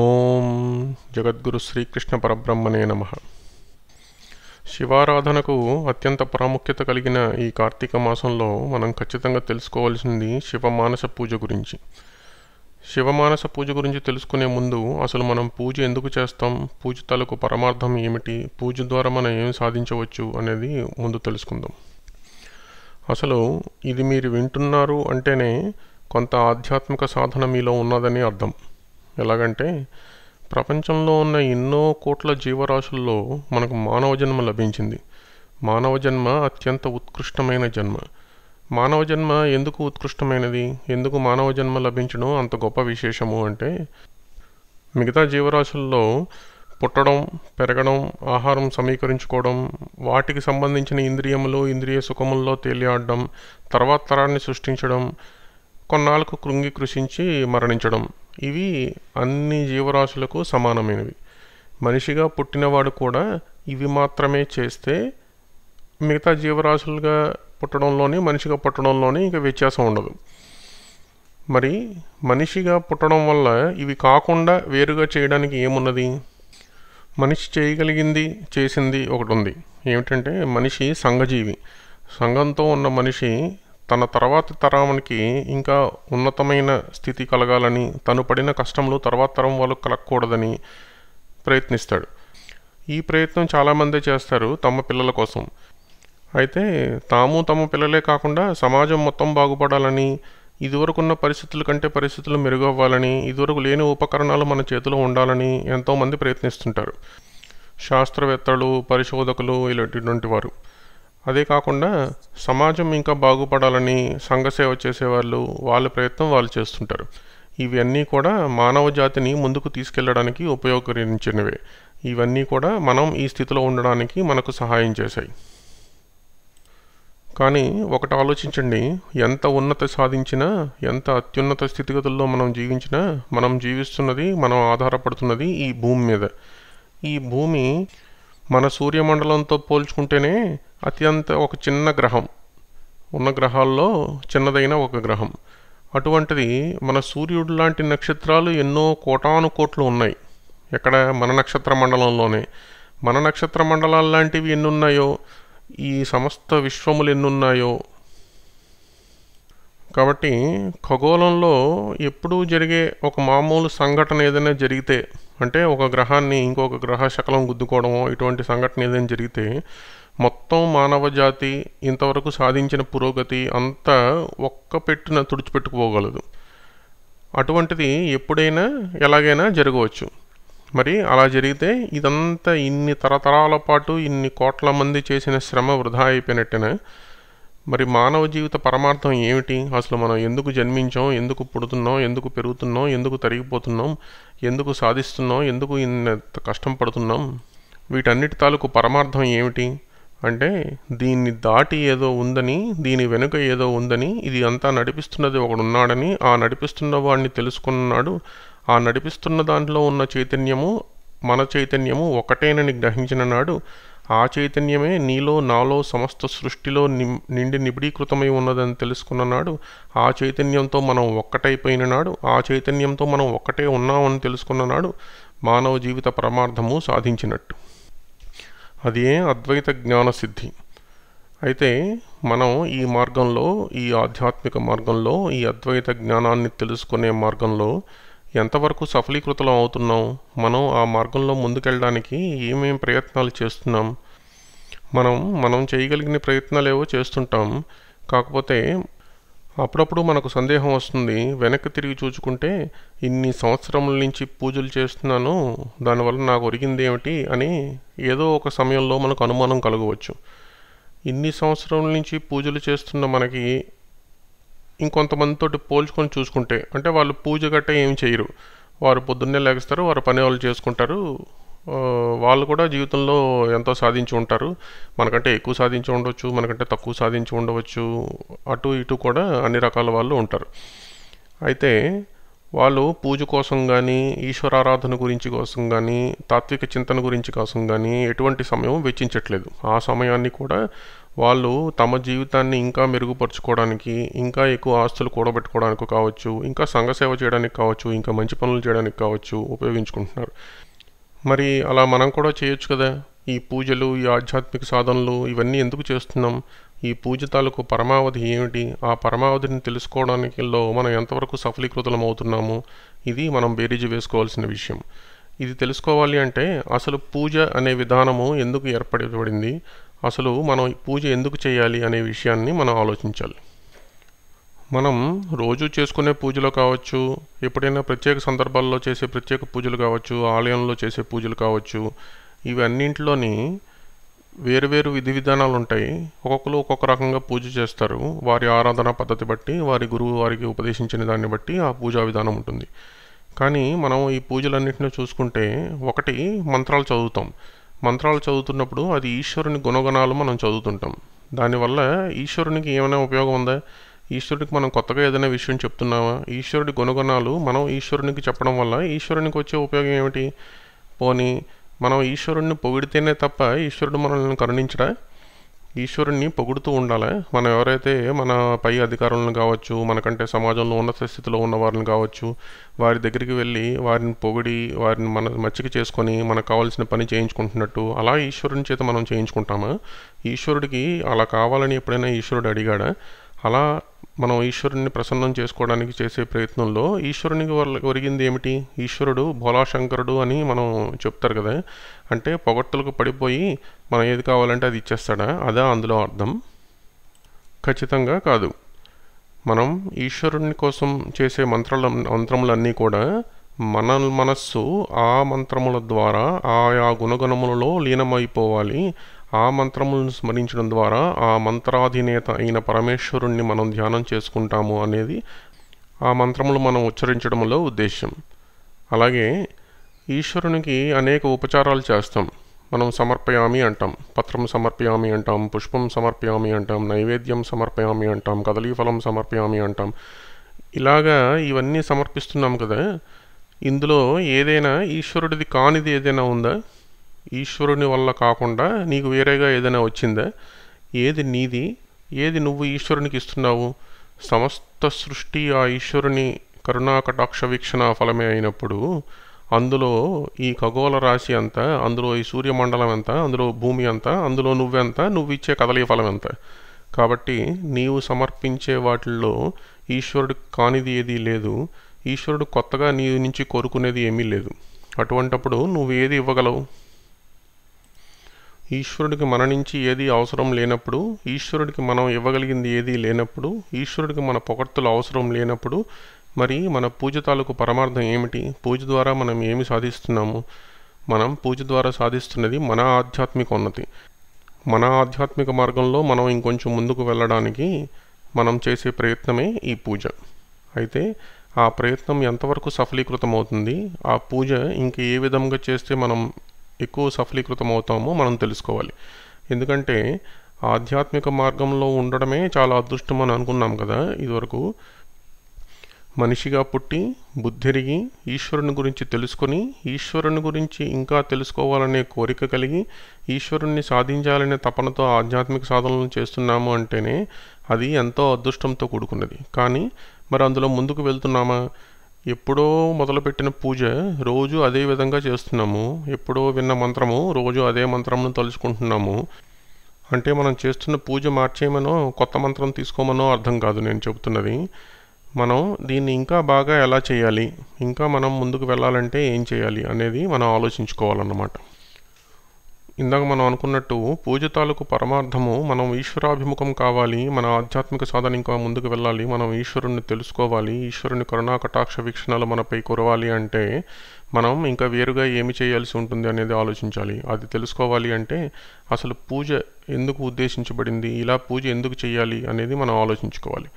ఓం జగద్గురు శ్రీకృష్ణ పరబ్రహ్మనే నమ శివారాధనకు అత్యంత ప్రాముఖ్యత కలిగిన ఈ కార్తీక మాసంలో మనం ఖచ్చితంగా తెలుసుకోవాల్సింది శివమానస పూజ గురించి శివమానస పూజ గురించి తెలుసుకునే ముందు అసలు మనం పూజ ఎందుకు చేస్తాం పూజ తలకు పరమార్థం ఏమిటి పూజ ద్వారా మనం ఏం సాధించవచ్చు అనేది ముందు తెలుసుకుందాం అసలు ఇది మీరు వింటున్నారు అంటేనే కొంత ఆధ్యాత్మిక సాధన మీలో ఉన్నదని అర్థం ఎలాగంటే ప్రపంచంలో ఉన్న ఎన్నో కోట్ల జీవరాశుల్లో మనకు మానవ జన్మ లభించింది మానవ జన్మ అత్యంత ఉత్కృష్టమైన జన్మ మానవ జన్మ ఎందుకు ఉత్కృష్టమైనది ఎందుకు మానవ జన్మ లభించడం అంత గొప్ప విశేషము అంటే మిగతా జీవరాశుల్లో పుట్టడం పెరగడం ఆహారం సమీకరించుకోవడం వాటికి సంబంధించిన ఇంద్రియములు ఇంద్రియ సుఖముల్లో తేలియాడడం తర్వాత తరాన్ని సృష్టించడం కొన్నాళ్ళకు కృంగి కృషించి మరణించడం ఇవి అన్ని జీవరాశులకు సమానమైనవి మనిషిగా పుట్టినవాడు కూడా ఇవి మాత్రమే చేస్తే మిగతా జీవరాశులుగా పుట్టడంలోని మనిషిగా పుట్టడంలోని ఇంకా వ్యత్యాసం ఉండదు మరి మనిషిగా పుట్టడం వల్ల ఇవి కాకుండా వేరుగా చేయడానికి ఏమున్నది మనిషి చేయగలిగింది చేసింది ఒకటి ఉంది ఏమిటంటే మనిషి సంఘజీవి సంఘంతో ఉన్న మనిషి తన తర్వాతి తరానికి ఇంకా ఉన్నతమైన స్థితి కలగాలని తను పడిన కష్టములు తర్వాత తరం వాళ్ళు కలగకూడదని ప్రయత్నిస్తాడు ఈ ప్రయత్నం చాలామందే చేస్తారు తమ పిల్లల కోసం అయితే తాము తమ పిల్లలే కాకుండా సమాజం మొత్తం బాగుపడాలని ఇదివరకున్న పరిస్థితుల కంటే పరిస్థితులు మెరుగవ్వాలని ఇదివరకు లేని ఉపకరణాలు మన చేతిలో ఉండాలని ఎంతోమంది ప్రయత్నిస్తుంటారు శాస్త్రవేత్తలు పరిశోధకులు ఇలాంటిటువంటి వారు అదే కాకుండా సమాజం ఇంకా బాగుపడాలని సంఘసేవ చేసేవాళ్ళు వాళ్ళ ప్రయత్నం వాళ్ళు చేస్తుంటారు ఇవన్నీ కూడా మానవ జాతిని ముందుకు తీసుకెళ్లడానికి ఉపయోగించినవే ఇవన్నీ కూడా మనం ఈ స్థితిలో ఉండడానికి మనకు సహాయం చేశాయి కానీ ఒకటి ఆలోచించండి ఎంత ఉన్నత సాధించినా ఎంత అత్యున్నత స్థితిగతుల్లో మనం జీవించినా మనం జీవిస్తున్నది మనం ఆధారపడుతున్నది ఈ భూమి మీద ఈ భూమి మన సూర్యమండలంతో పోల్చుకుంటేనే అత్యంత ఒక చిన్న గ్రహం ఉన్న గ్రహాల్లో చిన్నదైన ఒక గ్రహం అటువంటిది మన సూర్యుడు లాంటి నక్షత్రాలు ఎన్నో కోటాను కోట్లు ఉన్నాయి ఎక్కడ మన నక్షత్ర మండలంలోనే మన నక్షత్ర మండలాలు లాంటివి ఎన్నున్నాయో ఈ సమస్త విశ్వములు ఎన్నున్నాయో కాబట్టి ఖగోళంలో ఎప్పుడూ జరిగే ఒక మామూలు సంఘటన ఏదైనా జరిగితే అంటే ఒక గ్రహాన్ని ఇంకొక గ్రహ శకలం గుద్దుకోవడమో ఇటువంటి సంఘటన ఏదైనా జరిగితే మొత్తం మానవ జాతి ఇంతవరకు సాధించిన పురోగతి అంతా ఒక్క పెట్టిన తుడిచిపెట్టుకుపోగలదు అటువంటిది ఎప్పుడైనా ఎలాగైనా జరగవచ్చు మరి అలా జరిగితే ఇదంతా ఇన్ని తరతరాల పాటు ఇన్ని కోట్ల మంది చేసిన శ్రమ వృధా అయిపోయినట్టునే మరి మానవ జీవిత పరమార్థం ఏమిటి అసలు మనం ఎందుకు జన్మించాం ఎందుకు పుడుతున్నాం ఎందుకు పెరుగుతున్నాం ఎందుకు తరిగిపోతున్నాం ఎందుకు సాధిస్తున్నాం ఎందుకు ఇంత కష్టం పడుతున్నాం వీటన్నిటి తాలూకు పరమార్థం ఏమిటి అంటే దీన్ని దాటి ఏదో ఉందని దీని వెనుక ఏదో ఉందని ఇది అంతా నడిపిస్తున్నది ఒకడున్నాడని ఆ నడిపిస్తున్న వాడిని తెలుసుకున్నాడు ఆ నడిపిస్తున్న దాంట్లో ఉన్న చైతన్యము మన చైతన్యము ఒకటేనని గ్రహించిన నాడు ఆ చైతన్యమే నీలో నాలో సమస్త సృష్టిలో నిండి నిబిడీకృతమై ఉన్నదని తెలుసుకున్న నాడు ఆ చైతన్యంతో మనం ఒక్కటైపోయిన నాడు ఆ చైతన్యంతో మనం ఒక్కటే ఉన్నామని తెలుసుకున్న నాడు మానవ జీవిత పరమార్థము సాధించినట్టు అదే అద్వైత జ్ఞాన సిద్ధి అయితే మనం ఈ మార్గంలో ఈ ఆధ్యాత్మిక మార్గంలో ఈ అద్వైత జ్ఞానాన్ని తెలుసుకునే మార్గంలో ఎంతవరకు సఫలీకృతం అవుతున్నాం మనం ఆ మార్గంలో ముందుకెళ్ళడానికి ఏమేం ప్రయత్నాలు చేస్తున్నాం మనం మనం చేయగలిగిన ప్రయత్నాలేవో చేస్తుంటాం కాకపోతే అప్పుడప్పుడు మనకు సందేహం వస్తుంది వెనక్కి తిరిగి చూచుకుంటే ఇన్ని సంవత్సరముల నుంచి పూజలు చేస్తున్నాను దానివల్ల నాకు ఒరిగింది ఏమిటి అని ఏదో ఒక సమయంలో మనకు అనుమానం కలగవచ్చు ఇన్ని సంవత్సరముల నుంచి పూజలు చేస్తున్న మనకి ఇంకొంతమందితో పోల్చుకొని చూసుకుంటే అంటే వాళ్ళు పూజ గట్ట ఏం చేయరు వారు పొద్దున్నే లేగిస్తారు వారు పని వాళ్ళు చేసుకుంటారు వాళ్ళు కూడా జీవితంలో ఎంతో సాధించి ఉంటారు మనకంటే ఎక్కువ సాధించి ఉండవచ్చు మనకంటే తక్కువ సాధించి ఉండవచ్చు అటు ఇటు కూడా అన్ని రకాల వాళ్ళు ఉంటారు అయితే వాళ్ళు పూజ కోసం కానీ ఈశ్వరారాధన గురించి కోసం కానీ తాత్విక చింతన గురించి కోసం కానీ ఎటువంటి సమయం వెచ్చించట్లేదు ఆ సమయాన్ని కూడా వాళ్ళు తమ జీవితాన్ని ఇంకా మెరుగుపరుచుకోవడానికి ఇంకా ఎక్కువ ఆస్తులు కూడబెట్టుకోవడానికి కావచ్చు ఇంకా సంఘసేవ చేయడానికి కావచ్చు ఇంకా మంచి పనులు చేయడానికి కావచ్చు ఉపయోగించుకుంటున్నారు మరి అలా మనం కూడా చేయొచ్చు కదా ఈ పూజలు ఈ ఆధ్యాత్మిక సాధనలు ఇవన్నీ ఎందుకు చేస్తున్నాం ఈ పూజ తాలూకు పరమావధి ఏమిటి ఆ పరమావధిని తెలుసుకోవడానికిలో మనం ఎంతవరకు సఫలీకృతం అవుతున్నాము ఇది మనం బేరీజు వేసుకోవాల్సిన విషయం ఇది తెలుసుకోవాలి అంటే అసలు పూజ అనే విధానము ఎందుకు ఏర్పడబడింది అసలు మనం పూజ ఎందుకు చేయాలి అనే విషయాన్ని మనం ఆలోచించాలి మనం రోజు చేసుకునే పూజలు కావచ్చు ఎప్పుడైనా ప్రత్యేక సందర్భాల్లో చేసే ప్రత్యేక పూజలు కావచ్చు ఆలయంలో చేసే పూజలు కావచ్చు ఇవన్నింటిలోని వేరు వేరు విధి విధానాలు ఉంటాయి ఒక్కొక్కరు ఒక్కొక్క రకంగా పూజ చేస్తారు వారి ఆరాధన పద్ధతి బట్టి వారి గురువు వారికి ఉపదేశించిన దాన్ని బట్టి ఆ పూజా విధానం ఉంటుంది కానీ మనం ఈ పూజలన్నింటినీ చూసుకుంటే ఒకటి మంత్రాలు చదువుతాం మంత్రాలు చదువుతున్నప్పుడు అది ఈశ్వరుని గుణగణాలు మనం చదువుతుంటాం దానివల్ల ఈశ్వరునికి ఏమైనా ఉపయోగం ఉందా ఈశ్వరుడికి మనం కొత్తగా ఏదైనా విషయం చెప్తున్నామా ఈశ్వరుడి గుణగణాలు మనం ఈశ్వరునికి చెప్పడం వల్ల ఈశ్వరునికి వచ్చే ఉపయోగం ఏమిటి పోనీ మనం ఈశ్వరుణ్ణి పొగిడితేనే తప్ప ఈశ్వరుడు మనల్ని కరుణించడా ఈశ్వరుణ్ణి పొగుడుతూ ఉండాలి మనం ఎవరైతే మన పై అధికారులను కావచ్చు మనకంటే సమాజంలో ఉన్నత స్థితిలో ఉన్న వారిని కావచ్చు వారి దగ్గరికి వెళ్ళి వారిని పొగిడి వారిని మన మచ్చిక చేసుకొని మనకు కావాల్సిన పని చేయించుకుంటున్నట్టు అలా ఈశ్వరుని చేత మనం చేయించుకుంటామా ఈశ్వరుడికి అలా కావాలని ఎప్పుడైనా ఈశ్వరుడు అడిగాడా అలా మనం ఈశ్వరుణ్ణి ప్రసన్నం చేసుకోవడానికి చేసే ప్రయత్నంలో ఈశ్వరునికి ఒరిగింది ఏమిటి ఈశ్వరుడు భోలాశంకరుడు అని మనం చెప్తారు కదా అంటే పొగట్టులకు పడిపోయి మనం ఏది కావాలంటే అది ఇచ్చేస్తాడా అదా అందులో అర్థం ఖచ్చితంగా కాదు మనం ఈశ్వరుని కోసం చేసే మంత్రాల మంత్రములన్నీ కూడా మన మనస్సు ఆ మంత్రముల ద్వారా ఆయా గుణగణములలో లీనమైపోవాలి ఆ మంత్రములను స్మరించడం ద్వారా ఆ మంత్రాధినేత అయిన పరమేశ్వరుణ్ణి మనం ధ్యానం చేసుకుంటాము అనేది ఆ మంత్రములు మనం ఉచ్చరించడంలో ఉద్దేశ్యం అలాగే ఈశ్వరునికి అనేక ఉపచారాలు చేస్తాం మనం సమర్పయామి అంటాం పత్రం సమర్పయామి అంటాం పుష్పం సమర్పయామి అంటాం నైవేద్యం సమర్పయామి అంటాం కదలీఫలం సమర్పయామి అంటాం ఇలాగా ఇవన్నీ సమర్పిస్తున్నాం కదా ఇందులో ఏదైనా ఈశ్వరుడిది కానిది ఏదైనా ఉందా ఈశ్వరుని వల్ల కాకుండా నీకు వేరేగా ఏదైనా వచ్చిందా ఏది నీది ఏది నువ్వు ఈశ్వరునికి ఇస్తున్నావు సమస్త సృష్టి ఆ ఈశ్వరుని కరుణా కటాక్ష వీక్షణ ఫలమే అయినప్పుడు అందులో ఈ ఖగోళ రాశి అంతా అందులో ఈ సూర్యమండలం ఎంత అందులో భూమి ఎంత అందులో నువ్వెంత నువ్వు ఇచ్చే కదలీ ఫలం ఎంత కాబట్టి నీవు సమర్పించే వాటిల్లో ఈశ్వరుడు కానిది ఏదీ లేదు ఈశ్వరుడు కొత్తగా నీ నుంచి కోరుకునేది ఏమీ లేదు అటువంటప్పుడు నువ్వు ఏది ఇవ్వగలవు ఈశ్వరుడికి మన నుంచి ఏదీ అవసరం లేనప్పుడు ఈశ్వరుడికి మనం ఇవ్వగలిగింది ఏదీ లేనప్పుడు ఈశ్వరుడికి మన పొగడ్తలు అవసరం లేనప్పుడు మరి మన పూజ తాలూకు పరమార్థం ఏమిటి పూజ ద్వారా మనం ఏమి సాధిస్తున్నాము మనం పూజ ద్వారా సాధిస్తున్నది మన ఆధ్యాత్మిక ఉన్నతి మన ఆధ్యాత్మిక మార్గంలో మనం ఇంకొంచెం ముందుకు వెళ్ళడానికి మనం చేసే ప్రయత్నమే ఈ పూజ అయితే ఆ ప్రయత్నం ఎంతవరకు సఫలీకృతం అవుతుంది ఆ పూజ ఇంక ఏ విధంగా చేస్తే మనం ఎక్కువ సఫలీకృతం అవుతామో మనం తెలుసుకోవాలి ఎందుకంటే ఆధ్యాత్మిక మార్గంలో ఉండడమే చాలా అదృష్టం అని అనుకున్నాం కదా ఇదివరకు మనిషిగా పుట్టి బుద్ధిరిగి ఈశ్వరుని గురించి తెలుసుకొని ఈశ్వరుని గురించి ఇంకా తెలుసుకోవాలనే కోరిక కలిగి ఈశ్వరుణ్ణి సాధించాలనే తపనతో ఆధ్యాత్మిక సాధనలను చేస్తున్నాము అంటేనే అది ఎంతో అదృష్టంతో కూడుకున్నది కానీ మరి అందులో ముందుకు వెళ్తున్నామా ఎప్పుడో మొదలుపెట్టిన పూజ రోజు అదే విధంగా చేస్తున్నాము ఎప్పుడో విన్న మంత్రము రోజు అదే మంత్రమును తలుచుకుంటున్నాము అంటే మనం చేస్తున్న పూజ మార్చేయమనో కొత్త మంత్రం తీసుకోమనో అర్థం కాదు నేను చెబుతున్నది మనం దీన్ని ఇంకా బాగా ఎలా చేయాలి ఇంకా మనం ముందుకు వెళ్ళాలంటే ఏం చేయాలి అనేది మనం ఆలోచించుకోవాలన్నమాట ఇందాక మనం అనుకున్నట్టు పూజ తాలూకు పరమార్థము మనం ఈశ్వరాభిముఖం కావాలి మన ఆధ్యాత్మిక సాధన ఇంకా ముందుకు వెళ్ళాలి మనం ఈశ్వరుణ్ణి తెలుసుకోవాలి ఈశ్వరుని కరుణా కటాక్ష వీక్షణలు మనపై కురవాలి అంటే మనం ఇంకా వేరుగా ఏమి చేయాల్సి ఉంటుంది అనేది ఆలోచించాలి అది తెలుసుకోవాలి అంటే అసలు పూజ ఎందుకు ఉద్దేశించబడింది ఇలా పూజ ఎందుకు చేయాలి అనేది మనం ఆలోచించుకోవాలి